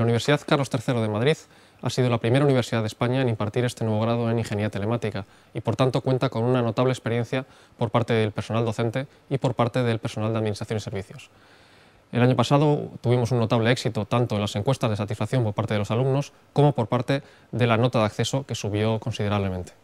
La Universidad Carlos III de Madrid ha sido la primera universidad de España en impartir este nuevo grado en Ingeniería Telemática y por tanto cuenta con una notable experiencia por parte del personal docente y por parte del personal de Administración y Servicios. El año pasado tuvimos un notable éxito tanto en las encuestas de satisfacción por parte de los alumnos como por parte de la nota de acceso que subió considerablemente.